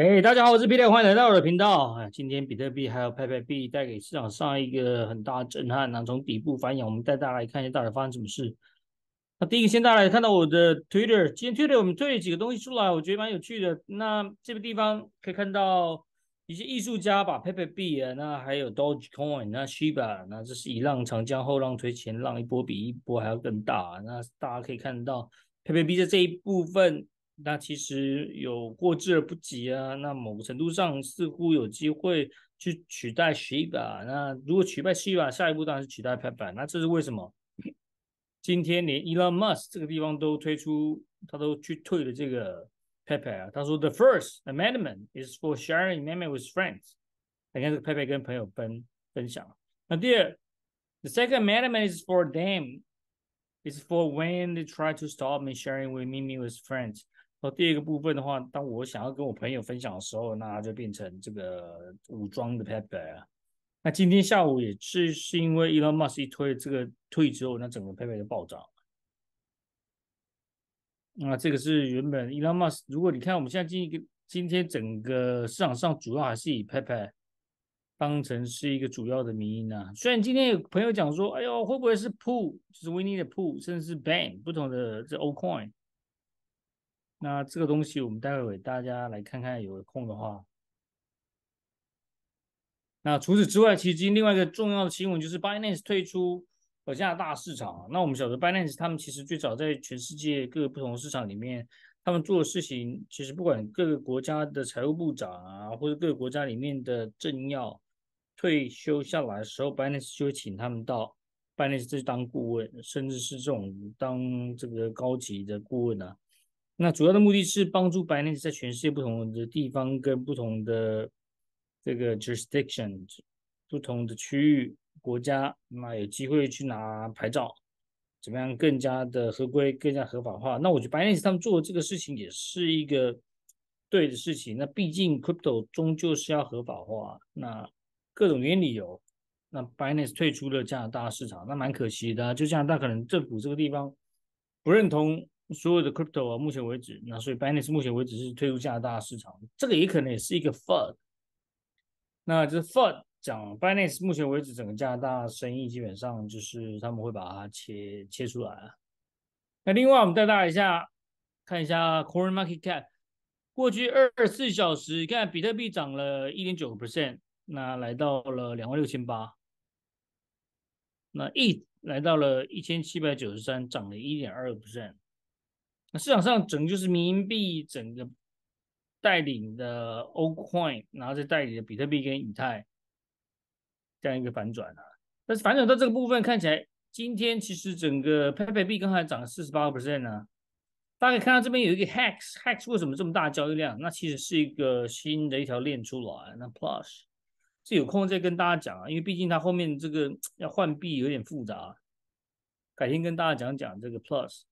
哎，大家好，我是 Peter，欢迎来到我的频道。今天比特币还有 p a 币带给市场上一个很大震撼啊！从底部反演，我们带大家来看一下到底发生什么事。那第一个，先大家来看到我的 Twitter，今天 Twitter 我们推了几个东西出来，我觉得蛮有趣的。那这个地方可以看到一些艺术家把 p a p a 币啊，那还有 Dogecoin，那 Shiba，那这是一浪长江后浪推前浪，一波比一波还要更大。那大家可以看到 p a p a 币在这一部分。那其实有过之而不及啊。那某个程度上，似乎有机会去取代 Sheba。那如果取代 Sheba，下一步当然是取代 Pepe。那这是为什么？今天连 Elon Musk 这个地方都推出，他都去退了这个 Pepe 啊。他说：“The first amendment is for sharing m e m y with friends。”你看这个 Pepe 跟朋友分分享。那第二，the second amendment is for them，is for when they try to stop me sharing with meme with friends。哦，第二个部分的话，当我想要跟我朋友分享的时候，那就变成这个武装的 p a p p e r 那今天下午也是是因为 Elon m u s k 一推这个退之后，那整个 p a p p e r 就暴涨。那这个是原本 Elon m u s k 如果你看我们现在今一个今天整个市场上主要还是以 p a p p e r 当成是一个主要的名音啊。虽然今天有朋友讲说，哎呦会不会是 Pool，就是 Wee 的 Pool，甚至是 Bank 不同的这 O Coin。那这个东西，我们待会儿大家来看看，有空的话。那除此之外，其实另外一个重要的新闻就是，Binance 退出加拿大市场。那我们晓得，Binance 他们其实最早在全世界各个不同的市场里面，他们做的事情，其实不管各个国家的财务部长啊，或者各个国家里面的政要退休下来的时候，Binance 就会请他们到 Binance 去当顾问，甚至是这种当这个高级的顾问呢。那主要的目的是帮助 Binance 在全世界不同的地方跟不同的这个 jurisdiction、不同的区域国家，那有机会去拿牌照，怎么样更加的合规、更加合法化？那我觉得 Binance 他们做这个事情也是一个对的事情。那毕竟 crypto 终究是要合法化，那各种原因理由。那 Binance 退出了加拿大市场，那蛮可惜的。就加拿大可能政府这个地方不认同。所有的 crypto 啊，目前为止，那所以 Binance 目前为止是退出加拿大市场，这个也可能也是一个 fud。那这 fud 讲 Binance 目前为止整个加拿大生意基本上就是他们会把它切切出来啊。那另外我们带大家一下看一下 CoinMarketCap，过去二十四小时，看比特币涨了一点九个 percent，那来到了两万六千八，那一来到了一千七百九十三，涨了一点二个 percent。那市场上整就是民币整个带领的 O Coin，然后再带领的比特币跟以太，这样一个反转啊。但是反转到这个部分，看起来今天其实整个 PayPal 币刚才涨了四十八个 percent 呢。大家看到这边有一个 Hax，Hax 为什么这么大的交易量？那其实是一个新的一条链出来。那 Plus，这有空再跟大家讲啊，因为毕竟它后面这个要换币有点复杂，改天跟大家讲讲这个 Plus。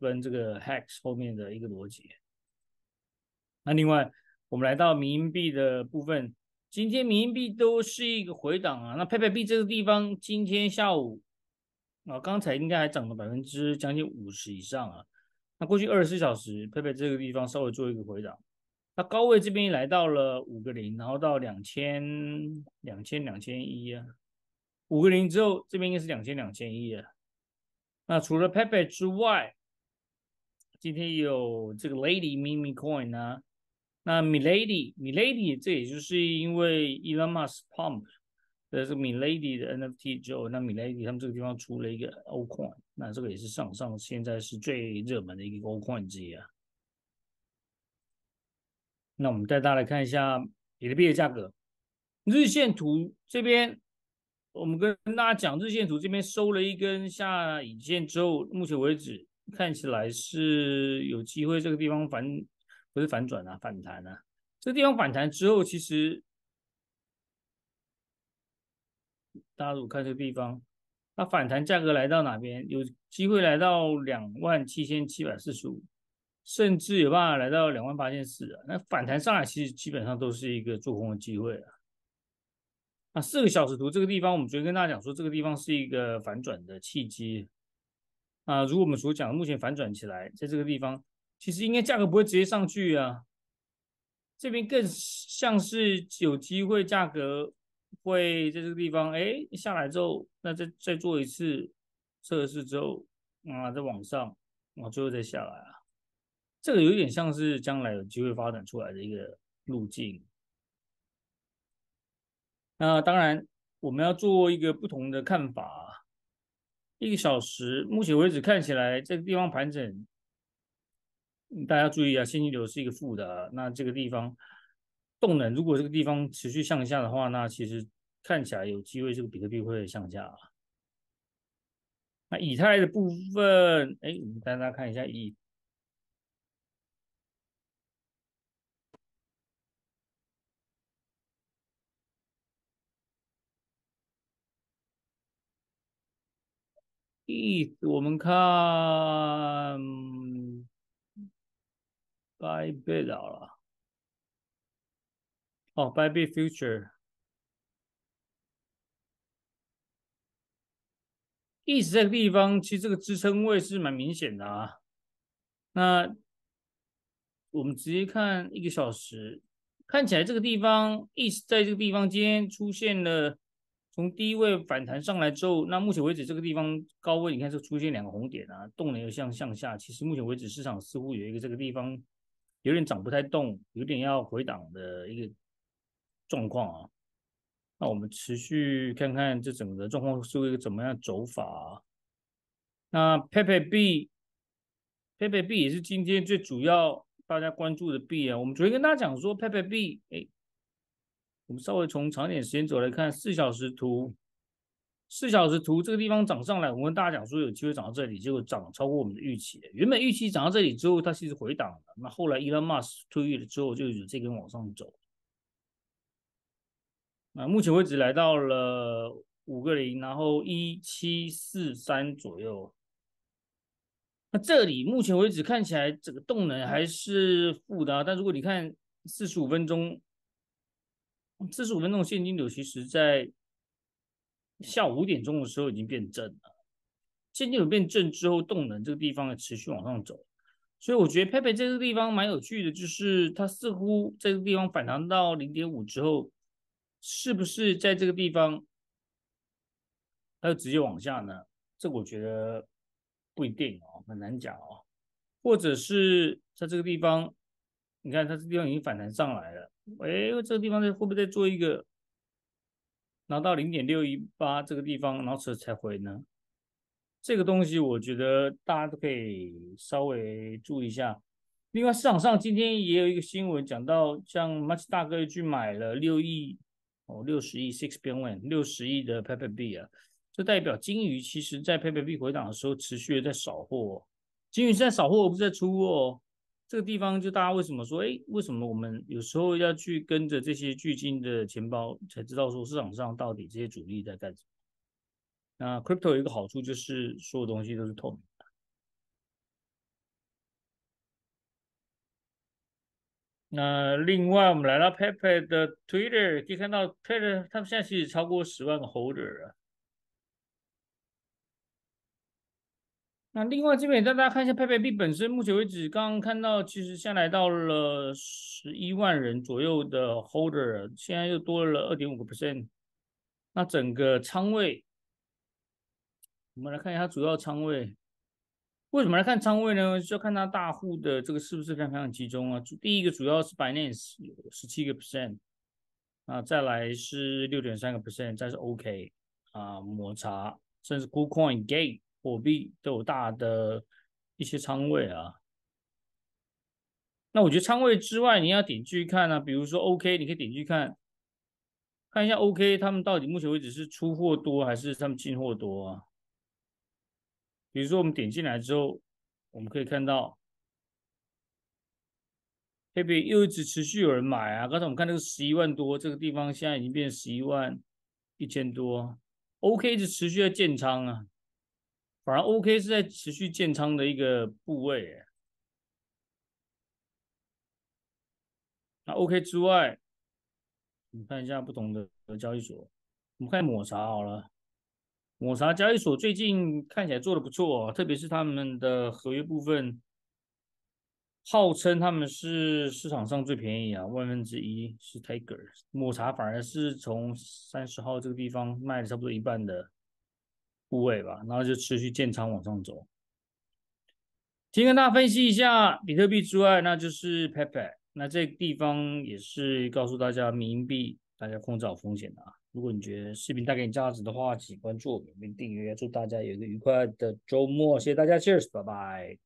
跟这个 hex 后面的一个逻辑。那另外，我们来到民币的部分，今天民币都是一个回档啊。那佩佩币这个地方，今天下午啊，刚才应该还涨了百分之将近五十以上啊。那过去二十四小时，佩佩这个地方稍微做一个回档。那高位这边来到了五个零，然后到两千两千两千一啊，五个零之后，这边应该是两千两千一啊。那除了 Pepe 之外，今天有这个 Lady m i m i Coin 呢？那 Milady Milady，这也就是因为 Elmas Pump 的这个 Milady 的 NFT 之后，那 Milady 他们这个地方出了一个 O Coin，那这个也是上上现在是最热门的一个 O Coin 之一啊。那我们带大家来看一下比特币的价格日线图这边。我们跟大家讲，日线图这边收了一根下影线之后，目前为止看起来是有机会这个地方反不是反转啊，反弹啊。这地方反弹之后，其实大家如果看这个地方，它反弹价格来到哪边，有机会来到两万七千七百四十五，甚至有办法来到两万八千四啊。那反弹上来其实基本上都是一个做空的机会了。啊，四个小时图这个地方，我们昨天跟大家讲说，这个地方是一个反转的契机啊。如果我们所讲的目前反转起来，在这个地方，其实应该价格不会直接上去啊。这边更像是有机会，价格会在这个地方，哎，下来之后，那再再做一次测试之后，啊，再往上，然后最后再下来啊。这个有点像是将来有机会发展出来的一个路径。那当然，我们要做一个不同的看法。一个小时，目前为止看起来这个地方盘整，大家注意啊，现金流是一个负的。那这个地方动能，如果这个地方持续向下的话，那其实看起来有机会这个比特币会向下。那以太的部分，哎，我们大家看一下以。e s 我们看，bybit 到了，哦，bybit f u t u r e 意思 s 这个地方，其实这个支撑位是蛮明显的啊。那我们直接看一个小时，看起来这个地方意思 s 在这个地方今天出现了。从低位反弹上来之后，那目前为止这个地方高位，你看是出现两个红点啊，动能又向向下。其实目前为止市场似乎有一个这个地方有点涨不太动，有点要回档的一个状况啊。那我们持续看看这整个状况是一个怎么样走法。那佩佩币，佩佩 B 也是今天最主要大家关注的币啊。我们昨天跟大家讲说 p 佩 B，哎。我们稍微从长一点时间走来看，四小时图，四小时图这个地方涨上来，我跟大家讲说有机会涨到这里，结果涨超过我们的预期。原本预期涨到这里之后，它其实回档了。那后来 Elon Musk 退役了之后，就有这根往上走。那目前为止来到了五个零，然后一七四三左右。那这里目前为止看起来整个动能还是负的，但如果你看四十五分钟。四十五分钟现金流其实在下午五点钟的时候已经变正了，现金流变正之后动能这个地方持续往上走，所以我觉得佩佩这个地方蛮有趣的，就是它似乎这个地方反弹到零点五之后，是不是在这个地方它就直接往下呢？这我觉得不一定哦，很难讲哦，或者是在这个地方，你看它这地方已经反弹上来了。哎，这个地方在会不会再做一个，拿到零点六一八这个地方，然后才回呢？这个东西我觉得大家都可以稍微注意一下。另外市场上今天也有一个新闻，讲到像 Much 大哥去买了六亿哦，六十亿 six billion，六十亿的 Pepe B 啊，这代表金鱼其实在 Pepe B 回档的时候持续的在扫货，金鱼在扫货，不是在出货。这个地方就大家为什么说，哎，为什么我们有时候要去跟着这些巨金的钱包，才知道说市场上到底这些主力在干什么？那 Crypto 有一个好处就是所有东西都是透明的。那另外，我们来到 Pepe 的 Twitter，可以看到 Twitter 他们现在是超过十万个 Holder 啊。那另外这边，也带大家看一下 Pepe B 本身，目前为止刚刚看到，其实下来到了十一万人左右的 Holder，现在又多了二点五个 percent。那整个仓位，我们来看一下它主要仓位。为什么来看仓位呢？就要看它大户的这个是不是非常集中啊？第一个主要是 Binance 有十七个 percent，啊，再来是六点三个 percent，再是 OK，啊，抹茶，甚至 KuCoin Gate。货币都有大的一些仓位啊，那我觉得仓位之外，你要点去看啊，比如说 OK，你可以点去看，看一下 OK 他们到底目前为止是出货多还是他们进货多啊？比如说我们点进来之后，我们可以看到，黑贝又一直持续有人买啊，刚才我们看那个十一万多这个地方，现在已经变十一万一千多，OK 一直持续在建仓啊。反而 OK 是在持续建仓的一个部位，那 OK 之外，你看一下不同的交易所，我们看抹茶好了。抹茶交易所最近看起来做的不错，特别是他们的合约部分，号称他们是市场上最便宜啊，万分之一是 Tiger。抹茶反而是从三十号这个地方卖了差不多一半的。部位吧，然后就持续建仓往上走。先跟大家分析一下比特币之外，那就是 Pepe。那这地方也是告诉大家，人民币大家控制好风险的啊。如果你觉得视频带给你价值的话，请关注、我们，并订阅。祝大家有一个愉快的周末，谢谢大家，Cheers，拜拜。